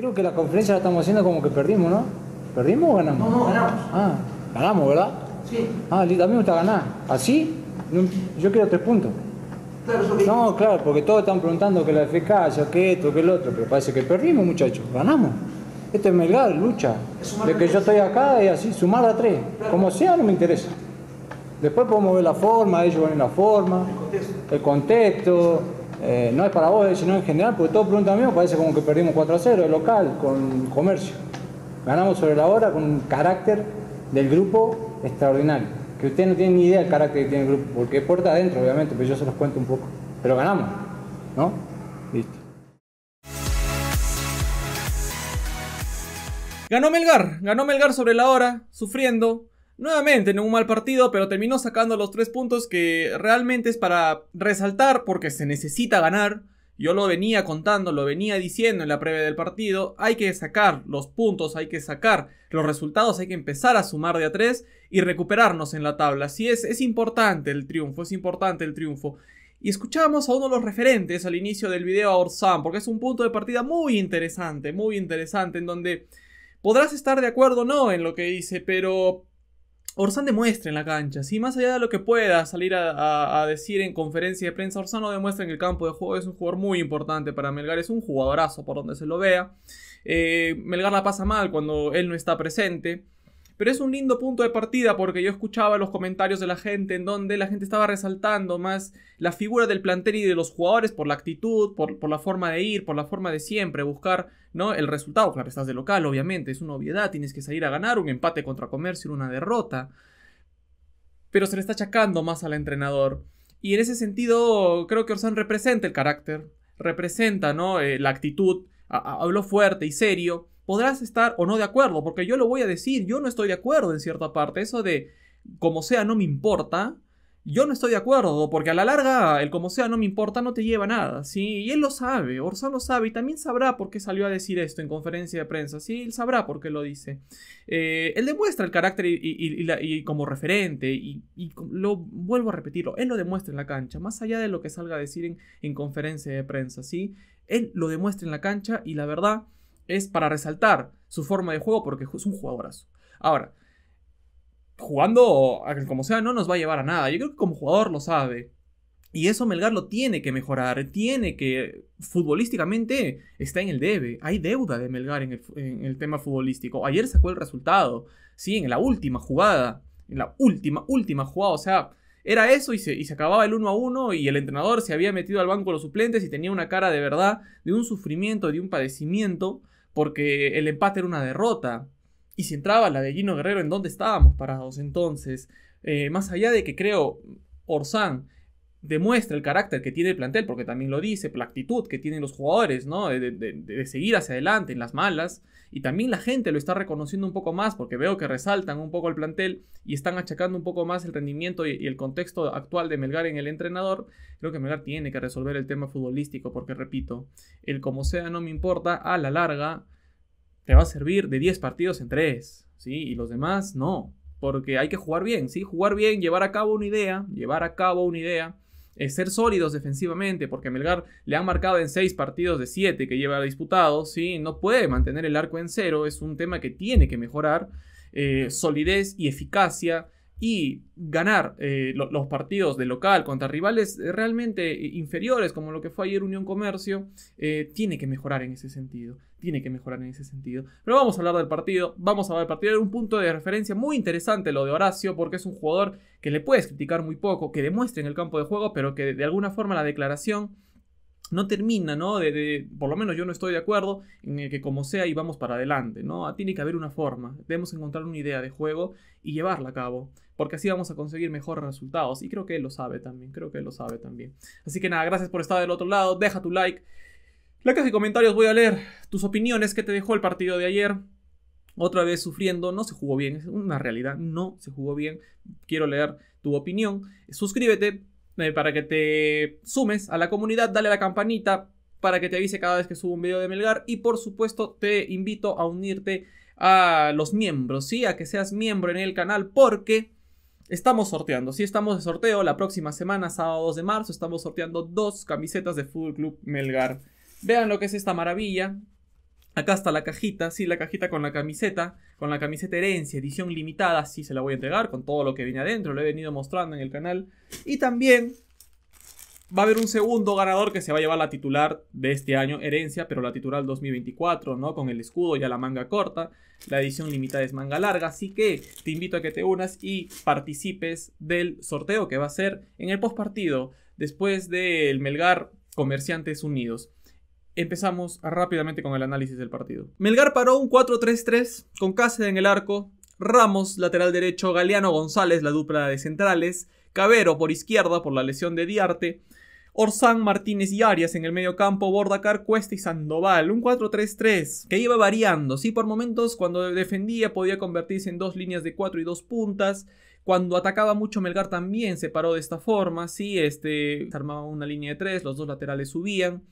Creo que la conferencia la estamos haciendo como que perdimos, ¿no? ¿Perdimos o ganamos? No, no, ganamos. Ah, ganamos, ¿verdad? Sí. Ah, a mí me gusta ganar. ¿Así? Yo quiero tres puntos. Claro, no, claro, porque todos están preguntando que la eficacia, que esto, que el otro, pero parece que perdimos, muchachos. Ganamos. Esto es Melgar, lucha. De que yo estoy acá y así, sumar a tres. Como sea, no me interesa. Después podemos ver la forma, ellos ven la forma, el contexto. El contexto eh, no es para vos, sino en general, porque todo pronto a mí, parece como que perdimos 4 a 0, el local, con comercio. Ganamos sobre la hora con un carácter del grupo extraordinario. Que ustedes no tienen ni idea del carácter que tiene el grupo, porque es puerta adentro, obviamente, pero yo se los cuento un poco. Pero ganamos, ¿no? Listo. Ganó Melgar, ganó Melgar sobre la hora, sufriendo, Nuevamente, en un mal partido, pero terminó sacando los tres puntos que realmente es para resaltar porque se necesita ganar. Yo lo venía contando, lo venía diciendo en la previa del partido. Hay que sacar los puntos, hay que sacar los resultados, hay que empezar a sumar de a tres y recuperarnos en la tabla. Así es, es importante el triunfo, es importante el triunfo. Y escuchamos a uno de los referentes al inicio del video a Orsan, porque es un punto de partida muy interesante, muy interesante, en donde podrás estar de acuerdo o no en lo que dice, pero Orsán demuestra en la cancha, si más allá de lo que pueda salir a, decir en conferencia de prensa, Orsán lo demuestra en el campo de juego, es un jugador muy importante para Melgar, es un jugadorazo por donde se lo vea. Eh, Melgar la pasa mal cuando él no está presente. Pero es un lindo punto de partida porque yo escuchaba los comentarios de la gente en donde la gente estaba resaltando más la figura del plantel y de los jugadores por la actitud, por, la forma de ir, por la forma de siempre buscar ¿no? el resultado. Claro, estás de local, obviamente, es una obviedad, tienes que salir a ganar un empate contra comercio, una derrota. Pero se le está achacando más al entrenador. Y en ese sentido, creo que Orsan representa el carácter, representa ¿no? Eh, la actitud, habló fuerte y serio podrás estar o no de acuerdo, porque yo lo voy a decir, yo no estoy de acuerdo en cierta parte, eso de como sea no me importa, yo no estoy de acuerdo, porque a la larga el como sea no me importa no te lleva nada, ¿sí? Y él lo sabe, Orsán lo sabe y también sabrá por qué salió a decir esto en conferencia de prensa, ¿sí? Él sabrá por qué lo dice. Eh, él demuestra el carácter y, como referente, y, lo vuelvo a repetirlo, él lo demuestra en la cancha, más allá de lo que salga a decir en, en conferencia de prensa, ¿sí? Él lo demuestra en la cancha y la verdad es para resaltar su forma de juego porque es un jugadorazo. Ahora, jugando como sea no nos va a llevar a nada. Yo creo que como jugador lo sabe. Y eso Melgar lo tiene que mejorar, tiene que futbolísticamente está en el debe. Hay deuda de Melgar en el, tema futbolístico. Ayer sacó el resultado, sí, en la última jugada, en la última, última jugada. O sea, era eso y se, acababa el 1 a 1 y el entrenador se había metido al banco los suplentes y tenía una cara de verdad de un sufrimiento, de un padecimiento porque el empate era una derrota. Y si entraba la de Gino Guerrero, ¿en dónde estábamos parados entonces? Eh, más allá de que creo, Orsán demuestra el carácter que tiene el plantel, porque también lo dice, la actitud que tienen los jugadores, ¿no? De, seguir hacia adelante en las malas. Y también la gente lo está reconociendo un poco más, porque veo que resaltan un poco el plantel y están achacando un poco más el rendimiento y, el contexto actual de Melgar en el entrenador. Creo que Melgar tiene que resolver el tema futbolístico, porque repito, el como sea no me importa, a la larga te va a servir de 10 partidos en 3, ¿sí? Y los demás no. Porque hay que jugar bien, ¿sí? Jugar bien, llevar a cabo una idea, llevar a cabo una idea eh, ser sólidos defensivamente, porque Melgar le ha marcado en seis partidos de siete que lleva disputados, ¿sí? no puede mantener el arco en cero, es un tema que tiene que mejorar, eh, solidez y eficacia. Y ganar eh, los partidos de local contra rivales realmente inferiores, como lo que fue ayer Unión Comercio, tiene que mejorar en ese sentido tiene que mejorar en ese sentido. Pero vamos a hablar del partido, vamos a hablar del partido. un punto de referencia muy interesante lo de Horacio, porque es un jugador que le puedes criticar muy poco, que demuestre en el campo de juego, pero que de alguna forma la declaración no termina, ¿no? De, por lo menos yo no estoy de acuerdo en que como sea y vamos para adelante, ¿no? Ah, tiene que haber una forma, debemos encontrar una idea de juego y llevarla a cabo, porque así vamos a conseguir mejores resultados y creo que él lo sabe también, creo que él lo sabe también. Así que nada, gracias por estar del otro lado, deja tu like. La caja de comentarios voy a leer tus opiniones que te dejó el partido de ayer. Otra vez sufriendo, no se jugó bien, es una realidad, no se jugó bien. Quiero leer tu opinión. Suscríbete eh, para que te sumes a la comunidad, dale a la campanita para que te avise cada vez que subo un video de Melgar y por supuesto te invito a unirte a los miembros, A que seas miembro en el canal porque estamos sorteando, si estamos de sorteo la próxima semana, sábado 2 de marzo, estamos sorteando dos camisetas de Fútbol Club Melgar. Vean lo que es esta maravilla. Acá está la cajita, sí, la cajita con la camiseta, con la camiseta herencia, edición limitada, sí se la voy a entregar con todo lo que viene adentro, lo he venido mostrando en el canal. Y también va a haber un segundo ganador que se va a llevar la titular de este año, herencia, pero la titular 2024, ¿no? Con el escudo y a la manga corta. La edición limitada es manga larga, así que te invito a que te unas y participes del sorteo que va a ser en el postpartido, después del Melgar Comerciantes Unidos. Empezamos rápidamente con el análisis del partido. Melgar paró un 4-3-3 con Cáceres en el arco, Ramos, lateral derecho, Galeano González, la dupla de centrales, Cabero por izquierda por la lesión de Diarte, Orsán, Martínez y Arias en el medio campo, Bordacar, Cuesta y Sandoval. Un 4-3-3 que iba variando. Sí, por momentos cuando defendía podía convertirse en dos líneas de cuatro y dos puntas. Cuando atacaba mucho Melgar también se paró de esta forma. Sí, este, se armaba una línea de tres, los dos laterales subían.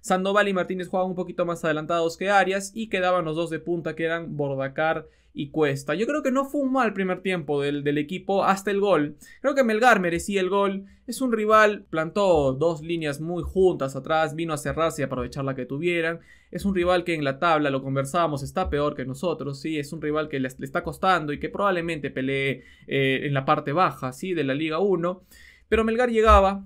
Sandoval y Martínez jugaban un poquito más adelantados que Arias y quedaban los dos de punta que eran Bordacar y Cuesta. Yo creo que no fue un mal primer tiempo del, del, equipo hasta el gol. Creo que Melgar merecía el gol. Es un rival, plantó dos líneas muy juntas atrás, vino a cerrarse y aprovechar la que tuvieran. Es un rival que en la tabla, lo conversábamos, está peor que nosotros, sí. Es un rival que le, está costando y que probablemente pelee eh, en la parte baja, sí, de la Liga 1. Pero Melgar llegaba,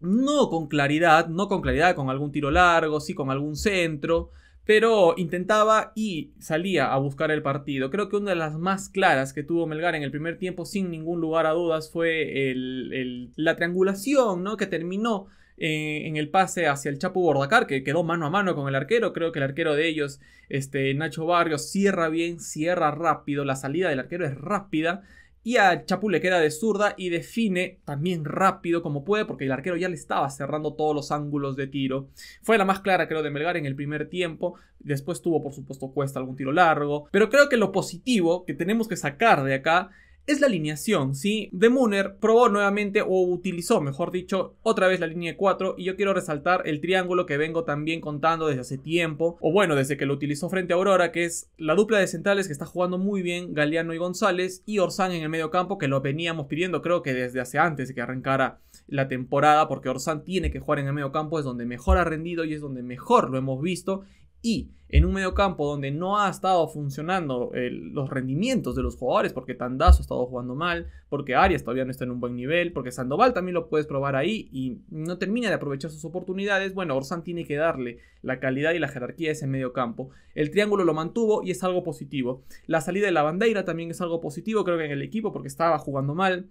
no con claridad, no con claridad, con algún tiro largo, sí con algún centro, pero intentaba y salía a buscar el partido. Creo que una de las más claras que tuvo Melgar en el primer tiempo, sin ningún lugar a dudas, fue la triangulación ¿no? que terminó eh, en el pase hacia el Chapo Bordacar, que quedó mano a mano con el arquero. Creo que el arquero de ellos, este, Nacho Barrios, cierra bien, cierra rápido. La salida del arquero es rápida. Y a Chapu le queda de zurda y define también rápido como puede porque el arquero ya le estaba cerrando todos los ángulos de tiro. Fue la más clara creo de Melgar en el primer tiempo. Después tuvo por supuesto Cuesta algún tiro largo. Pero creo que lo positivo que tenemos que sacar de acá es la alineación, ¿sí? De Muner probó nuevamente o utilizó, mejor dicho, otra vez la línea de 4 y yo quiero resaltar el triángulo que vengo también contando desde hace tiempo, o bueno, desde que lo utilizó frente a Aurora, que es la dupla de centrales que está jugando muy bien Galeano y González y Orsán en el medio campo que lo veníamos pidiendo creo que desde hace antes de que arrancara la temporada porque Orsán tiene que jugar en el medio campo, es donde mejor ha rendido y es donde mejor lo hemos visto y en un campo donde no ha estado funcionando los rendimientos de los jugadores, porque Tandazo ha estado jugando mal, porque Arias todavía no está en un buen nivel, porque Sandoval también lo puedes probar ahí y no termina de aprovechar sus oportunidades, bueno, Orsan tiene que darle la calidad y la jerarquía a ese campo El triángulo lo mantuvo y es algo positivo. La salida de la bandeira también es algo positivo, creo que en el equipo, porque estaba jugando mal.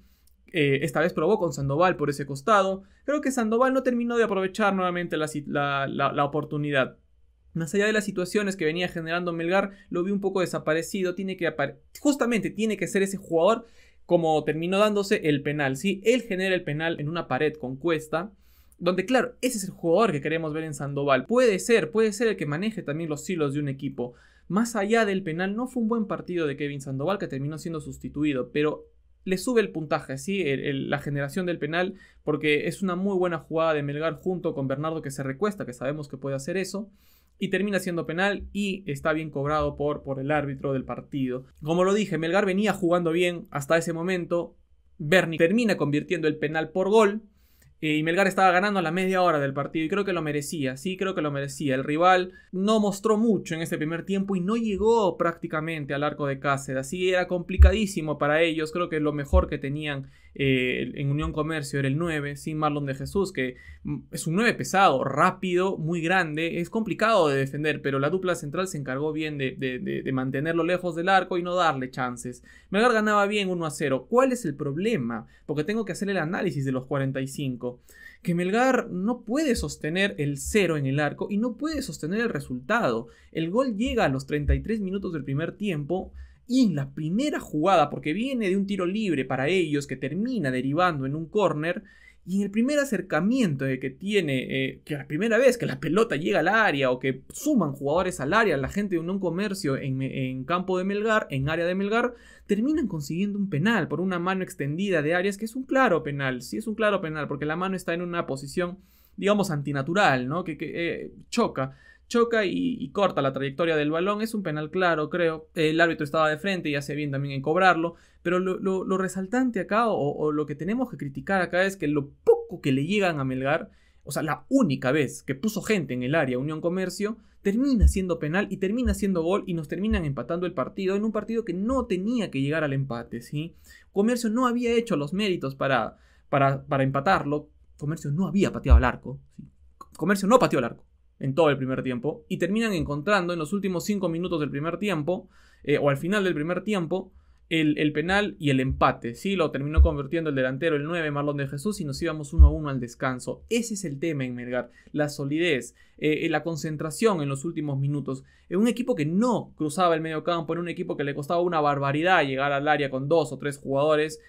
Eh, esta vez probó con Sandoval por ese costado. Creo que Sandoval no terminó de aprovechar nuevamente la oportunidad. Más allá de las situaciones que venía generando Melgar, lo vi un poco desaparecido. Tiene que justamente tiene que ser ese jugador como terminó dándose el penal. ¿sí? Él genera el penal en una pared con cuesta. Donde, claro, ese es el jugador que queremos ver en Sandoval. Puede ser, puede ser el que maneje también los hilos de un equipo. Más allá del penal, no fue un buen partido de Kevin Sandoval, que terminó siendo sustituido, pero le sube el puntaje, ¿sí? la generación del penal, porque es una muy buena jugada de Melgar junto con Bernardo que se recuesta, que sabemos que puede hacer eso y termina siendo penal y está bien cobrado por, por el árbitro del partido. Como lo dije, Melgar venía jugando bien hasta ese momento. Berni termina convirtiendo el penal por gol. Eh, y Melgar estaba ganando a la media hora del partido y creo que lo merecía, sí, creo que lo merecía. El rival no mostró mucho en ese primer tiempo y no llegó prácticamente al arco de Cáceres, así era complicadísimo para ellos, creo que lo mejor que tenían eh, en Unión Comercio era el 9, sin Marlon de Jesús, que mm, es un 9 pesado, rápido, muy grande, es complicado de defender, pero la dupla central se encargó bien de, mantenerlo lejos del arco y no darle chances. Melgar ganaba bien 1 a 0. ¿Cuál es el problema? Porque tengo que hacer el análisis de los 45 que Melgar no puede sostener el cero en el arco y no puede sostener el resultado. El gol llega a los 33 minutos del primer tiempo y en la primera jugada, porque viene de un tiro libre para ellos que termina derivando en un córner, y en el primer acercamiento de que tiene, eh, que la primera vez que la pelota llega al área o que suman jugadores al área, la gente de un comercio en, campo de Melgar, en área de Melgar, terminan consiguiendo un penal por una mano extendida de áreas que es un claro penal, sí es un claro penal, porque la mano está en una posición, digamos, antinatural, ¿no? Que, eh, choca choca y, corta la trayectoria del balón. Es un penal claro, creo. El árbitro estaba de frente y hace bien también en cobrarlo. Pero lo, resaltante acá, o, lo que tenemos que criticar acá, es que lo poco que le llegan a Melgar, o sea, la única vez que puso gente en el área Unión Comercio, termina siendo penal y termina siendo gol y nos terminan empatando el partido en un partido que no tenía que llegar al empate, ¿sí? Comercio no había hecho los méritos para, para, para empatarlo. Comercio no había pateado al arco. Comercio no pateó al arco en todo el primer tiempo, y terminan encontrando en los últimos cinco minutos del primer tiempo, eh, o al final del primer tiempo, el, penal y el empate. si lo terminó convirtiendo el delantero, el 9, Marlon de Jesús, y nos íbamos uno a uno al descanso. Ese es el tema en Melgar, la solidez, eh, eh, la concentración en los últimos minutos. En un equipo que no cruzaba el medio campo, en un equipo que le costaba una barbaridad llegar al área con dos o tres jugadores,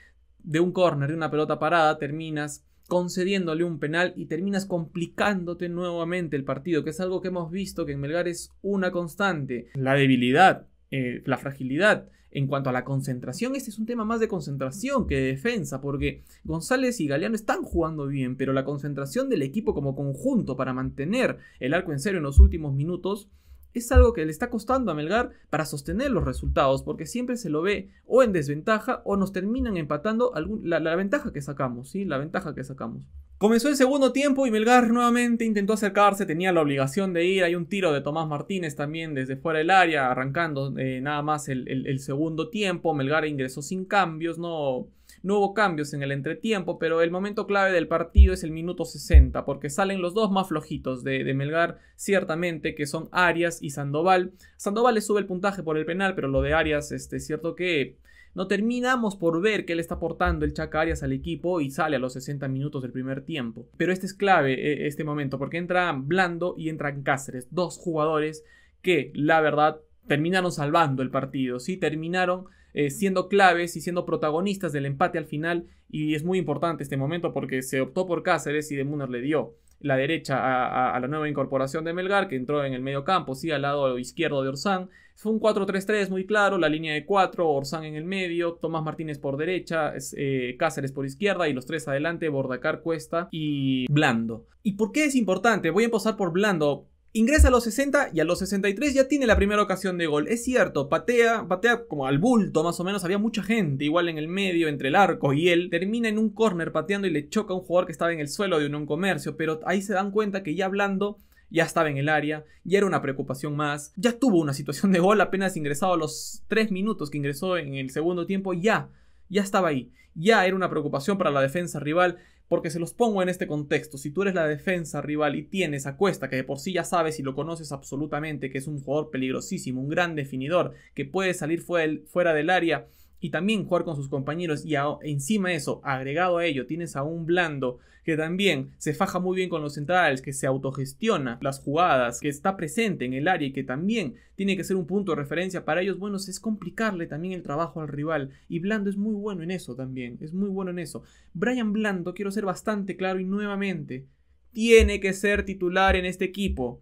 de un córner, de una pelota parada, terminas concediéndole un penal y terminas complicándote nuevamente el partido, que es algo que hemos visto que en Melgar es una constante. La debilidad, eh, la fragilidad. En cuanto a la concentración, este es un tema más de concentración que de defensa, porque González y Galeano están jugando bien, pero la concentración del equipo como conjunto para mantener el arco en cero en los últimos minutos es algo que le está costando a Melgar para sostener los resultados, porque siempre se lo ve o en desventaja o nos terminan empatando la, ventaja que sacamos, ¿sí? La ventaja que sacamos. Comenzó el segundo tiempo y Melgar nuevamente intentó acercarse, tenía la obligación de ir, hay un tiro de Tomás Martínez también desde fuera del área, arrancando eh, nada más el segundo tiempo, Melgar ingresó sin cambios, no no hubo cambios en el entretiempo, pero el momento clave del partido es el minuto 60, porque salen los dos más flojitos de, Melgar, ciertamente, que son Arias y Sandoval. Sandoval le sube el puntaje por el penal, pero lo de Arias, este, es cierto que... No terminamos por ver que le está aportando el Chaca Arias al equipo y sale a los 60 minutos del primer tiempo. Pero este es clave, e, este momento, porque entra Blando y entra Cáceres, dos jugadores que, la verdad, terminaron salvando el partido, ¿sí? Terminaron eh, siendo claves y siendo protagonistas del empate al final. Y es muy importante este momento porque se optó por Cáceres y de Muner le dio la derecha a, la nueva incorporación de Melgar, que entró en el medio campo, sí, al lado izquierdo de Orsán. Fue un 4-3-3 muy claro, la línea de 4, Orsán en el medio, Tomás Martínez por derecha, eh, Cáceres por izquierda y los tres adelante, Bordacar, Cuesta y Blando. ¿Y por qué es importante? Voy a empezar por Blando Ingresa a los 60 y a los 63 ya tiene la primera ocasión de gol. Es cierto, patea, patea como al bulto más o menos, había mucha gente igual en el medio, entre el arco y él. Termina en un corner pateando y le choca a un jugador que estaba en el suelo de un comercio, pero ahí se dan cuenta que ya hablando ya estaba en el área, ya era una preocupación más, ya tuvo una situación de gol apenas ingresado a los 3 minutos que ingresó en el segundo tiempo, ya, ya estaba ahí, ya era una preocupación para la defensa rival, porque se los pongo en este contexto, si tú eres la defensa rival y tienes a Cuesta, que de por sí ya sabes y lo conoces absolutamente, que es un jugador peligrosísimo, un gran definidor, que puede salir fuera del área y también jugar con sus compañeros y encima de eso, agregado a ello, tienes a un blando que también se faja muy bien con los centrales, que se autogestiona las jugadas, que está presente en el área y que también tiene que ser un punto de referencia para ellos, bueno, es complicarle también el trabajo al rival y Blando es muy bueno en eso también, es muy bueno en eso. Brian Blando, quiero ser bastante claro y nuevamente, tiene que ser titular en este equipo.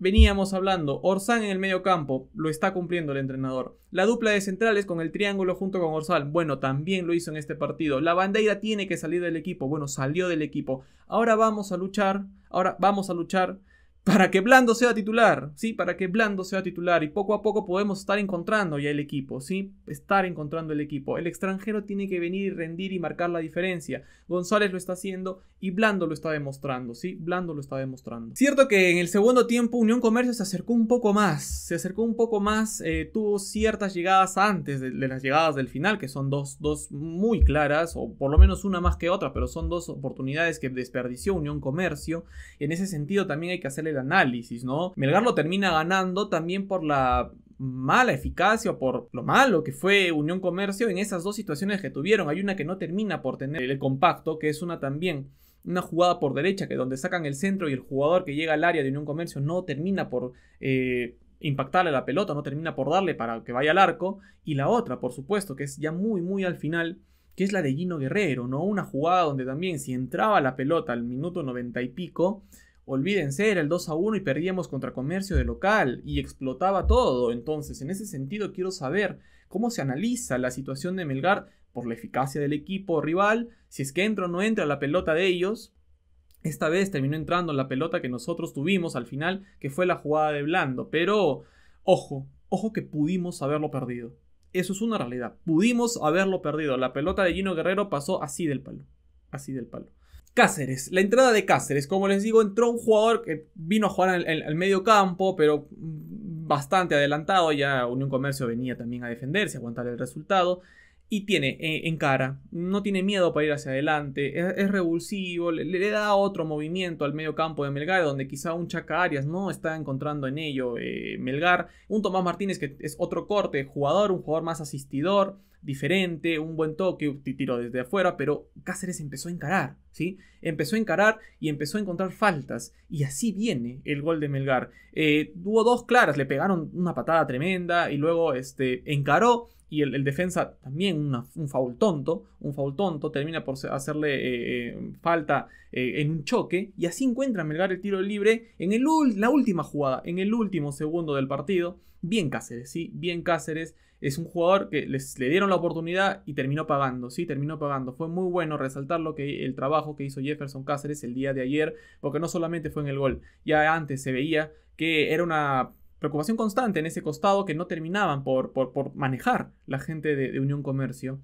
Veníamos hablando, Orsán en el medio campo, lo está cumpliendo el entrenador. La dupla de centrales con el triángulo junto con Orsán, bueno, también lo hizo en este partido. La bandeira tiene que salir del equipo, bueno, salió del equipo. Ahora vamos a luchar, ahora vamos a luchar para que Blando sea titular, ¿sí? Para que Blando sea titular y poco a poco podemos estar encontrando ya el equipo, ¿sí? Estar encontrando el equipo. El extranjero tiene que venir y rendir y marcar la diferencia. González lo está haciendo y Blando lo está demostrando, ¿sí? Blando lo está demostrando. Cierto que en el segundo tiempo Unión Comercio se acercó un poco más, se acercó un poco más, eh, tuvo ciertas llegadas antes de, las llegadas del final, que son dos, dos muy claras, o por lo menos una más que otra, pero son dos oportunidades que desperdició Unión Comercio. En ese sentido también hay que hacerle análisis, ¿no? Melgar lo termina ganando también por la mala eficacia o por lo malo que fue Unión Comercio en esas dos situaciones que tuvieron. Hay una que no termina por tener el compacto, que es una también una jugada por derecha, que donde sacan el centro y el jugador que llega al área de Unión Comercio no termina por eh, impactarle la pelota, no termina por darle para que vaya al arco. Y la otra, por supuesto, que es ya muy, muy al final, que es la de Gino Guerrero, ¿no? Una jugada donde también si entraba la pelota al minuto noventa y pico, Olvídense, era el 2 a 1 y perdíamos contra comercio de local y explotaba todo. Entonces, en ese sentido, quiero saber cómo se analiza la situación de Melgar por la eficacia del equipo rival, si es que entra o no entra la pelota de ellos. Esta vez terminó entrando la pelota que nosotros tuvimos al final, que fue la jugada de Blando. Pero, ojo, ojo que pudimos haberlo perdido. Eso es una realidad. Pudimos haberlo perdido. La pelota de Gino Guerrero pasó así del palo. Así del palo. Cáceres, la entrada de Cáceres, como les digo, entró un jugador que vino a jugar al, medio campo, pero bastante adelantado, ya Unión Comercio venía también a defenderse, aguantar el resultado y tiene eh, en cara, no tiene miedo para ir hacia adelante, es, revulsivo, le, da otro movimiento al medio campo de Melgar, donde quizá un Chaca Arias no está encontrando en ello eh, Melgar, un Tomás Martínez que es otro corte jugador, un jugador más asistidor, diferente, un buen toque, tiro desde afuera, pero Cáceres empezó a encarar, ¿sí? Empezó a encarar y empezó a encontrar faltas, y así viene el gol de Melgar. Eh, dos claras, le pegaron una patada tremenda y luego este, encaró y el, defensa también un foul tonto, un foul tonto, termina por hacerle eh, eh, falta eh, en un choque y así encuentra Melgar el tiro libre en el, la última jugada, en el último segundo del partido. Bien Cáceres, sí, bien Cáceres. Es un jugador que les, le dieron la oportunidad y terminó pagando, sí, terminó pagando. Fue muy bueno resaltar lo que, el trabajo que hizo Jefferson Cáceres el día de ayer, porque no solamente fue en el gol, ya antes se veía que era una preocupación constante en ese costado que no terminaban por, por, manejar la gente de, Unión Comercio.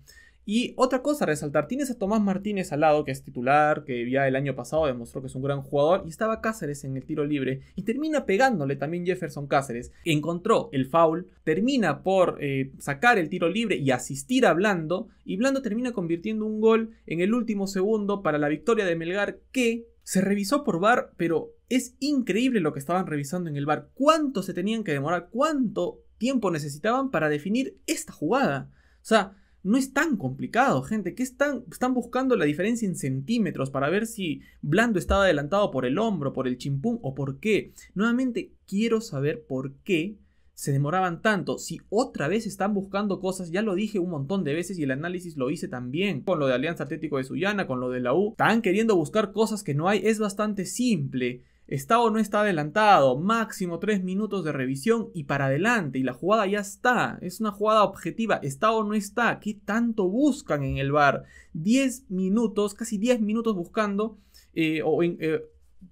Y otra cosa a resaltar, tienes a Tomás Martínez al lado, que es titular, que ya el año pasado demostró que es un gran jugador, y estaba Cáceres en el tiro libre, y termina pegándole también Jefferson Cáceres. Encontró el foul, termina por eh, sacar el tiro libre y asistir a Blando, y Blando termina convirtiendo un gol en el último segundo para la victoria de Melgar, que se revisó por bar, pero es increíble lo que estaban revisando en el bar. ¿Cuánto se tenían que demorar? ¿Cuánto tiempo necesitaban para definir esta jugada? O sea, no es tan complicado, gente. que están, están buscando la diferencia en centímetros para ver si Blando estaba adelantado por el hombro, por el chimpún o por qué? Nuevamente, quiero saber por qué se demoraban tanto, si otra vez están buscando cosas, ya lo dije un montón de veces y el análisis lo hice también con lo de Alianza Atlético de Suyana, con lo de la U, están queriendo buscar cosas que no hay, es bastante simple. Está o no está adelantado, máximo 3 minutos de revisión y para adelante, y la jugada ya está, es una jugada objetiva, está o no está, ¿qué tanto buscan en el bar? 10 minutos, casi 10 minutos buscando eh, o en, eh,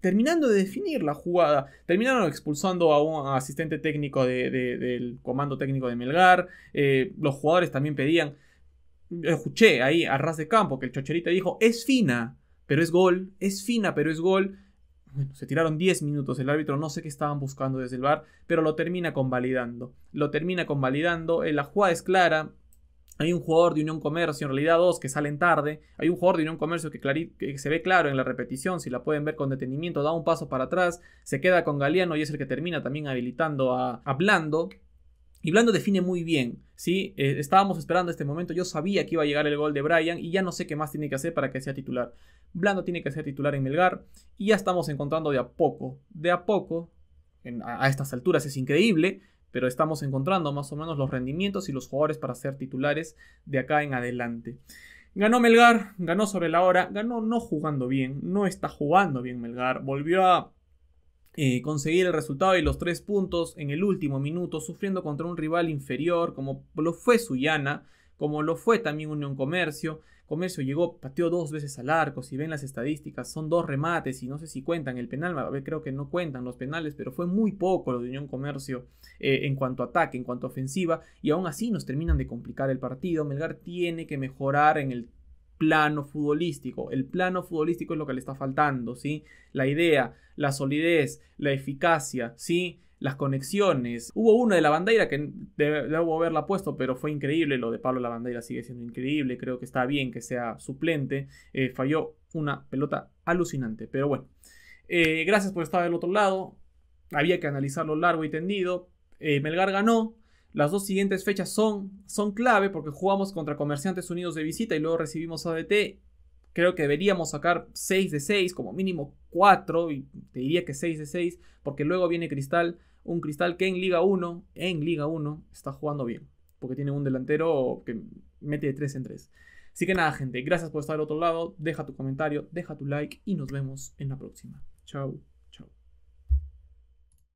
terminando de definir la jugada. Terminaron expulsando a un asistente técnico del comando técnico de Melgar. Eh, los jugadores también pedían. Escuché ahí a ras de campo que el Chocherita dijo: es fina, pero es gol. Es fina, pero es gol. Bueno, se tiraron 10 minutos. El árbitro no sé qué estaban buscando desde el bar, pero lo termina convalidando. Lo termina convalidando. Eh, la jugada es clara. Hay un jugador de Unión Comercio, en realidad dos, que salen tarde. Hay un jugador de Unión Comercio que, se ve claro en la repetición, si la pueden ver con detenimiento, da un paso para atrás, se queda con Galeano y es el que termina también habilitando a, Blando. Y Blando define muy bien, ¿sí? Eh, estábamos esperando este momento, yo sabía que iba a llegar el gol de Brian y ya no sé qué más tiene que hacer para que sea titular. Blando tiene que ser titular en Melgar y ya estamos encontrando de a poco, de a poco, a estas alturas es increíble, pero estamos encontrando más o menos los rendimientos y los jugadores para ser titulares de acá en adelante. Ganó Melgar, ganó sobre la hora, ganó no jugando bien, no está jugando bien Melgar, volvió a eh, conseguir el resultado y los tres puntos en el último minuto, sufriendo contra un rival inferior como lo fue Suyana, como lo fue también Unión Comercio. Comercio llegó, pateó dos veces al arco, si ven las estadísticas, son dos remates y no sé si cuentan el penal, a creo que no cuentan los penales, pero fue muy poco lo de Unión Comercio eh, en cuanto a ataque, en cuanto a ofensiva, y aún así nos terminan de complicar el partido. Melgar tiene que mejorar en el plano futbolístico. El plano futbolístico es lo que le está faltando, ¿sí? La idea, la solidez, la eficacia, ¿sí? las conexiones. Hubo uno de la bandera que debo haberla puesto, pero fue increíble. Lo de Pablo la bandera sigue siendo increíble. Creo que está bien que sea suplente. Eh, falló una pelota alucinante, pero bueno. Eh, gracias por estar del otro lado. Había que analizarlo largo y tendido. Eh, Melgar ganó. Las dos siguientes fechas son, son clave porque jugamos contra Comerciantes Unidos de visita y luego recibimos ADT creo que deberíamos sacar 6 de 6, como mínimo 4, y te diría que 6 de 6, porque luego viene Cristal, un Cristal que en Liga 1, en Liga 1, está jugando bien. Porque tiene un delantero que mete de 3 en 3. Así que nada, gente, gracias por estar al otro lado. Deja tu comentario, deja tu like y nos vemos en la próxima. Chao.